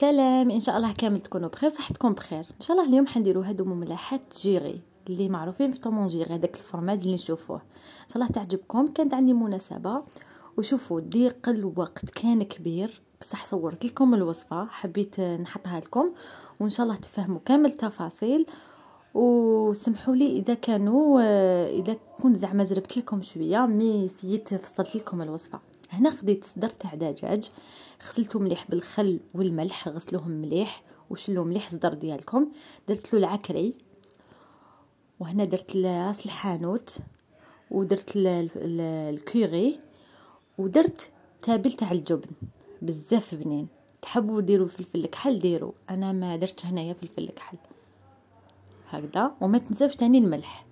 سلام ان شاء الله كامل تكونوا بخير صحتكم بخير ان شاء الله اليوم حنديروا هادو مملحات جيغي اللي معروفين في طومون جيغي هذاك الفرماج اللي نشوفوه ان شاء الله تعجبكم كانت عندي مناسبه وشوفوا ضيق الوقت كان كبير بصح صورت لكم الوصفه حبيت نحطها لكم وان شاء الله تفهموا كامل التفاصيل وسمحوا لي اذا كانوا اذا كنت زعما زربت لكم شويه مي سيت فصلت لكم الوصفه هنا خديت صدر تاع دجاج غسلته مليح بالخل والملح غسلوهم مليح وشلو مليح الصدر ديالكم درت له العكري وهنا درت راس الحانوت ودرت الكوري ودرت تابل تاع الجبن بزاف بنين تحبوا ديروا فلفل الكحل ديروا انا ما درتش هنايا فلفل الكحل هكذا وما تنساوش تاني الملح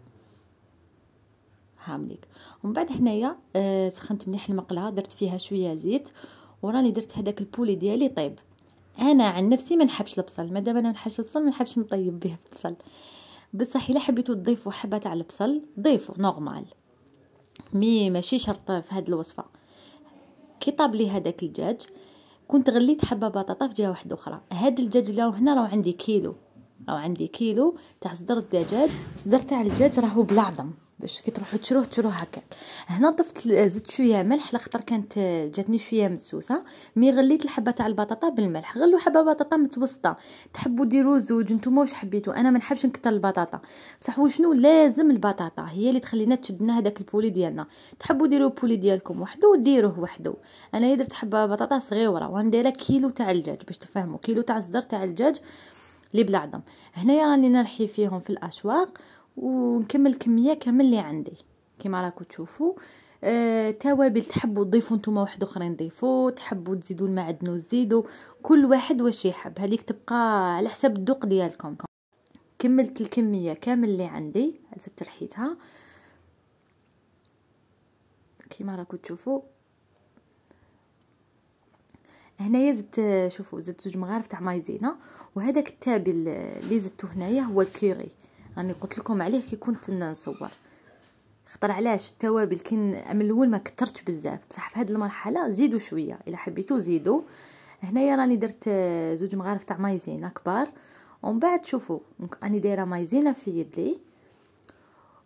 هامليك ومن بعد هنايا آه سخنت مليح المقله درت فيها شويه زيت وراني درت هذاك البولي ديالي طيب انا عن نفسي ما نحبش البصل مادام انا نحبش البصل ما نحبش نطيب به البصل بصح الا حبيتو تضيفوا حبه تاع البصل ضيفوا نورمال مي ماشي شرط في هاد الوصفه كي طاب لي هذاك الدجاج كنت غليت حبه بطاطا في جهه واحده اخرى هاد الدجاج اللي هنا راه عندي كيلو راه عندي كيلو تاع صدر الدجاج صدر تاع الدجاج راهو بالعظم باش كي تروحوا تشروه تشروه هكاك هنا ضفت زدت شويه ملح لخطر كانت آه، جاتني شويه مسوسه مي غليت الحبه تاع البطاطا بالملح غلو حبه بطاطا متوسطه تحبوا ديروا زوج نتوما واش حبيتوا انا ما نحبش نكثر البطاطا بصح وشنو لازم البطاطا هي اللي تخلينا تشدنا هذاك البولي ديالنا تحبوا ديروا البولي ديالكم وحده وديروه وحده انا درت حبه بطاطا صغيره ونديرها كيلو تاع الدجاج باش تفهموا كيلو تاع الصدر تاع الدجاج اللي بلا عظم هنايا راني نرحي فيهم في الاشواق ونكمل الكميه كامل اللي عندي كما راكم تشوفوا آه، توابل تحبوا تضيفوا نتوما واحد اخرين ضيفوا تحبوا تزيدوا المعدن زيدوا كل واحد واش يحب هذيك تبقى على حسب الذوق ديالكم كملت الكميه كامل اللي عندي حتى ترحيتها كما راكم تشوفوا هنايا زدت شوفوا زدت زوج مغارف تاع مايزينا وهذاك التابل اللي زدته هنايا هو الكيري راني قلت لكم عليه كي كنت نصور خطر علاش التوابل كن من الاول ما كثرتش بزاف بصح في هذه المرحله زيدوا شويه الا حبيتو زيدوا هنايا راني درت آه، زوج مغارف تاع مايزينا كبار ومن بعد شوفوا راني دايره مايزينا في يدي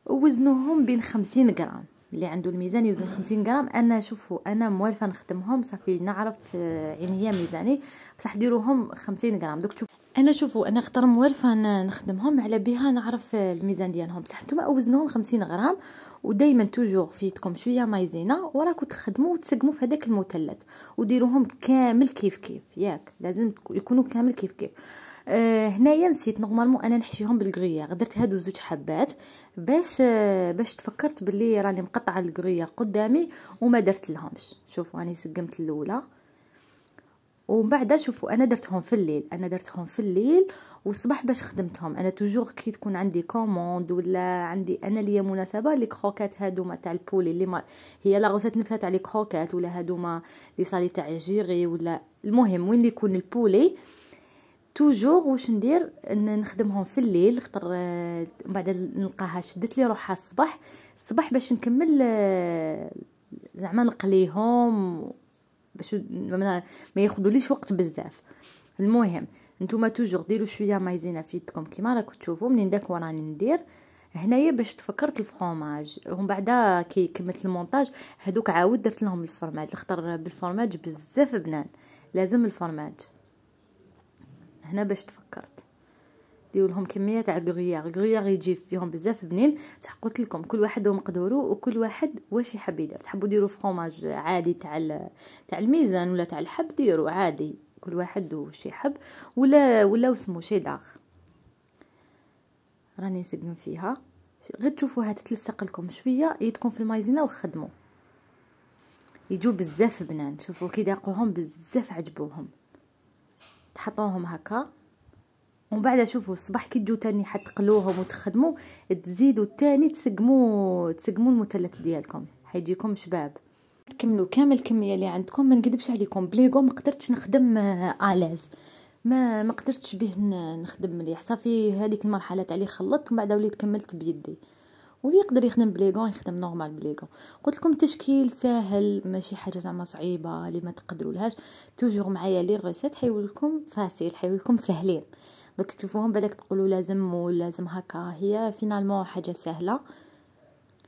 وزنوهم بين خمسين غرام اللي عنده الميزان يوزن خمسين غرام انا شوفوا انا موالفه نخدمهم صافي نعرف آه، عين هي ميزاني بصح ديروهم خمسين غرام دوك تشوف انا شوفوا انا خطر موالفه نخدمهم على بها نعرف الميزان ديالهم بصح نتوما وزنهم 50 غرام ودائما توجور في يدكم شويه مايزينا وراكم تخدموا وتسقموا في هذاك المثلث وديروهم كامل كيف كيف ياك لازم يكونوا كامل كيف كيف آه هنايا نسيت نورمالمون انا نحشيهم بالكريير درت هادو زوج حبات باش آه باش تفكرت باللي راني مقطعه الكريير قدامي وما درت لهمش شوفوا راني سقمت الاولى ومن بعد شوفوا انا درتهم في الليل انا درتهم في الليل والصباح باش خدمتهم انا توجور كي تكون عندي كوموند ولا عندي انا ليا مناسبه لي كروكات هادوما تاع البولي اللي ما هي لا غوسيت نفسها تاع لي كروكات ولا هادوما لي صالي تاع جيري ولا المهم وين يكون البولي توجور واش ندير نخدمهم في الليل خطر آه، من بعد نلقاها شدت لي روحها الصباح الصباح باش نكمل آه، زعما نقليهم باش ما ياخذوليش وقت بزاف المهم نتوما توجور ديروا شويه مايزينا في يدكم كيما راكم تشوفوا منين داك وراني ندير هنايا باش تفكرت الفرماج ومن بعدا كي كملت المونتاج هذوك عاود درت لهم الفرماج خاطر بالفرماج بزاف بنان لازم الفرماج هنا باش تفكرت ديروا لهم كميه تاع كغيار كغيار يجي فيهم بزاف بنين بصح قلت لكم كل واحد ومقدوره وكل واحد واش يحب يدير تحبوا ديروا فرماج عادي تاع تاع الميزان ولا تاع الحب ديروا عادي كل واحد واش يحب ولا ولا وسمو شيدار راني نسقم فيها غير تشوفوها تتلصق لكم شويه يدكم في المايزينا وخدموا يجوا بزاف بنان شوفوا كي داقوهم بزاف عجبوهم تحطوهم هكا ومن بعد شوفوا الصباح كي تجوا تاني حتقلوهم وتخدموا تزيدوا تاني تسقموا تسقموا المثلث ديالكم حيجيكم شباب تكملوا كامل الكميه اللي عندكم ما نكذبش عليكم بليغو ما قدرتش نخدم آه، الاز ما ما قدرتش به نخدم مليح صافي هذيك المرحله تاع اللي خلطت ومن بعد وليت كملت بيدي واللي يقدر يخدم بليغون يخدم نورمال بليغون قلت لكم التشكيل ساهل ماشي حاجه زعما صعيبه اللي ما تقدروا لهاش توجور معايا لي ريسيت حيولكم فاسيل حيولكم سهلين دوك تشوفوهم بالك تقولوا لازم ولازم هكا هي فينالمون حاجه سهله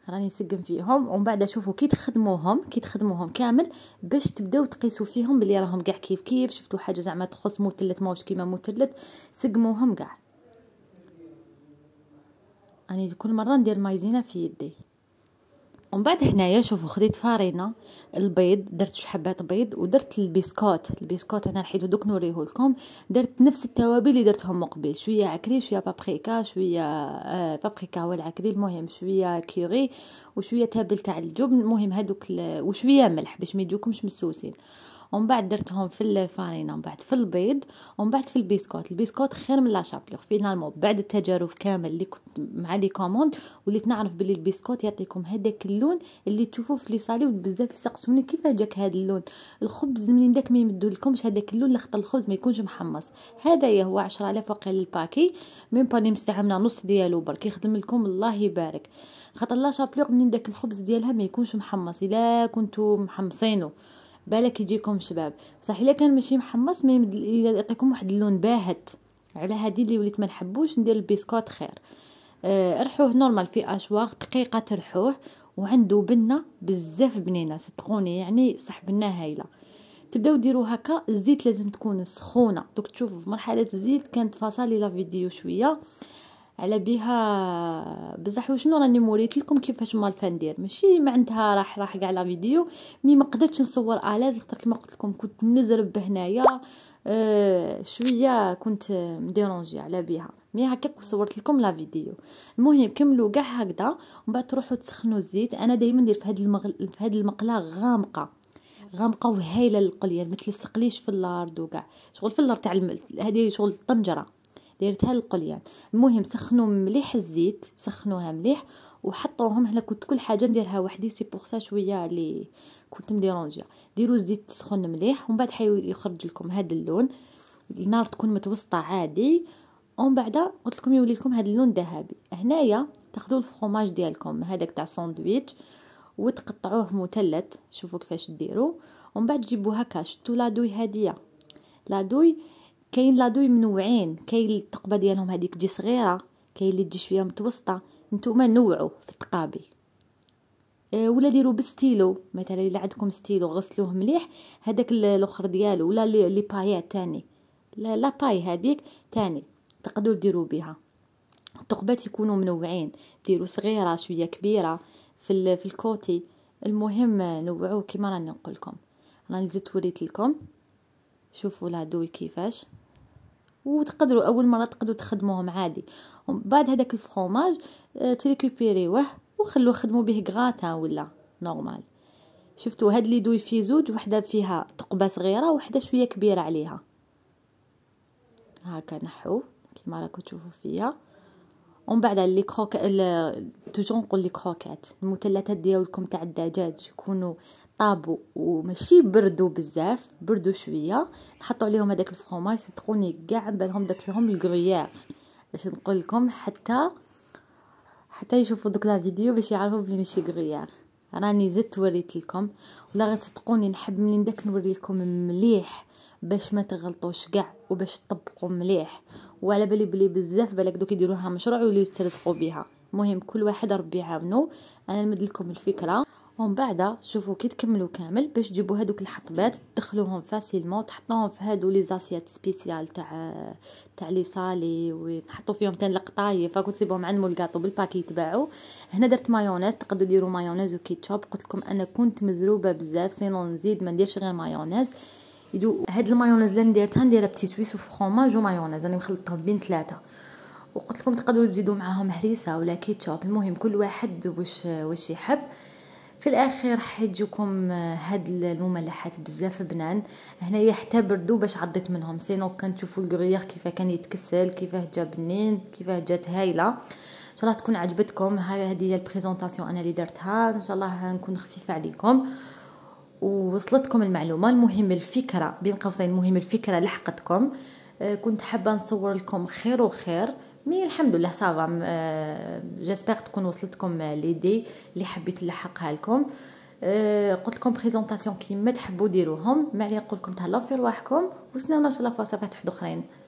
راني نسقم فيهم ومن بعد شوفوا كي تخدموهم كي تخدموهم كامل باش تبداو تقيسوا فيهم بلي راهم كاع كيف كيف شفتوا حاجه زعما تخص مثلث ماهوش كيما مثلث سقموهم كاع راني كل مره ندير مايزينا في يدي ومن بعد هنايا شوفوا خديت فارينه البيض درت شي حبات بيض ودرت البسكوت البسكوت انا نحيدو دوك نوريه لكم درت نفس التوابل اللي درتهم مقبل شويه عكري شويه بابريكا شويه آه بابريكا هو العكري المهم شويه كيوري وشويه تابل تاع الجبن المهم هذوك وشويه ملح باش ما يجوكمش مسوسين ومن بعد درتهم في الفارينة ومن بعد في البيض ومن بعد في البيسكوت البيسكوت خير من لا شابلوغ فينالمون بعد التجارب كامل اللي كنت مع لي كوموند وليت نعرف بلي البيسكوت يعطيكم هذاك اللون اللي تشوفوه في لي صالي وبزاف يسقسوني كيف جاك هذا اللون الخبز منين داك ما يمدو لكمش هذاك اللون خطر الخبز ما يكونش محمص هذايا هو 10000 وقيل الباكي ميم با مستعمله نص ديالو برك يخدم لكم الله يبارك خاطر لا شابلوغ منين داك الخبز ديالها ما يكونش محمص الا كنتو محمصينو بالك يجيكم شباب بصح الا كان ماشي محمص ما يعطيكم واحد اللون باهت على هادي اللي وليت ما نحبوش ندير البسكوت خير ارحوه آه، نورمال في اشواغ دقيقه ترحوه وعنده بنه بزاف بنينه صدقوني يعني صح بنه هايله تبداو ديروا هكا الزيت لازم تكون سخونه دوك تشوفوا في مرحله الزيت كانت فاصله لا فيديو شويه على بها بصح وشنو راني موريت لكم كيفاش مال ندير ماشي معنتها راح راح كاع لا فيديو مي ما قدرتش نصور اليز خاطر كما قلت لكم كنت نزرب هنايا أه شويه كنت مديرونجي على بها مي هكاك صورت لكم لا فيديو المهم كملوا كاع هكذا ومن بعد تروحوا تسخنوا الزيت انا دائما ندير في هاد المغل... في هاد المقله غامقه غامقه وهايله للقليان ما تلصقليش في الارض وكاع شغل في الارض تاع هذه شغل الطنجره ديرت للقليان المهم سخنوا مليح الزيت سخنوها مليح وحطوهم هنا كنت كل حاجه نديرها وحدي سي بوغ سا شويه لي كنت مديرونجيا ديروا الزيت تسخن مليح ومن بعد حي يخرج لكم هذا اللون النار تكون متوسطه عادي ومن بعد قلت لكم يولي لكم هذا اللون ذهبي هنايا تاخذوا الفرماج ديالكم هذاك تاع ساندويتش وتقطعوه مثلث شوفوا كيفاش ديروا ومن بعد تجيبوا هكا شتو لادوي هاديه لادوي كاين لادوي منوعين كاين التقبه ديالهم هذيك تجي صغيره كاين اللي تجي شويه متوسطه نتوما نوعوا في التقابي آه، ولا ديروا بستيلو مثلا الا عندكم ستيلو غسلوه مليح هذاك الاخر ديالو ولا لي بايات تاني لا, لا باي هذيك تاني تقدروا ديروا بها الثقبات يكونوا منوعين ديروا صغيره شويه كبيره في في الكوتي المهم نوعوه كما راني نقول لكم راني زدت وريت لكم شوفوا لا دوي كيفاش وتقدروا اول مره تقدروا تخدموهم عادي بعد هذاك الفرomage آه، تريكوبيريوه وخلوه خدموا به غراتا ولا نورمال شفتوا هاد لي دوي فيه زوج وحده فيها ثقبه صغيره وحده شويه كبيره عليها هاكا نحو كيما راكم تشوفوا فيا ومن بعد لي كروك توجور نقول لي كروكات المثلثات ديالكم تاع الدجاج يكونوا طابو وماشي بردو بزاف بردو شويه نحطوا عليهم هذاك الفرماج صدقوني كاع بالهم درت لهم الكرويير باش نقول لكم حتى حتى يشوفوا دوك لا فيديو باش يعرفوا بلي ماشي كرويير راني زدت وريت لكم ولا غير صدقوني نحب منين داك نوري لكم مليح باش ما تغلطوش كاع وباش تطبقوا مليح وعلى بالي بلي بزاف بالك دوك يديروها مشروع ويوليو يسترزقوا بها مهم كل واحد ربي يعاونو انا نمد لكم الفكره ومن بعد شوفوا كي تكملوا كامل باش تجيبوا هذوك الحطبات تدخلوهم فاسيلمون تحطوهم في هادو لي زاسيات سبيسيال تاع تاع لي صالي وتحطوا فيهم تان القطايف هاكو تسيبوهم عند مول الكاطو بالباكي يتباعوا هنا درت مايونيز تقدروا ديروا مايونيز وكيتشوب قلت لكم انا كنت مزروبه بزاف سينو نزيد ما نديرش غير مايونيز يدو هاد المايونيز اللي نديرتها نديرها بتي سويس وفرماج ومايونيز راني مخلطتهم بين ثلاثه وقلت لكم تقدروا تزيدوا معاهم هريسه ولا كيتشوب المهم كل واحد واش واش يحب في الاخير حيجيكم آه، هاد المملحات بزاف بنان هنايا حتى بردو باش عضيت منهم سينو كنتشوفوا الكغيير كيفاه كان يتكسل كيفاه جا بنين كيفاه جات هايله ان شاء الله تكون عجبتكم هذه هي البريزونطاسيون انا اللي درتها ان شاء الله نكون خفيفه عليكم ووصلتكم المعلومه المهم الفكره بين قوسين المهم الفكره لحقتكم آه، كنت حابه نصور لكم خير وخير مي الحمد لله صافا آه، جيسبر تكون وصلتكم ليدي اللي حبيت نلحقها لكم آه، قلت لكم بريزونطاسيون كيما تحبوا ديروهم ما عليا نقول لكم تهلاو في رواحكم وسناونا ان شاء الله في وصفات اخرين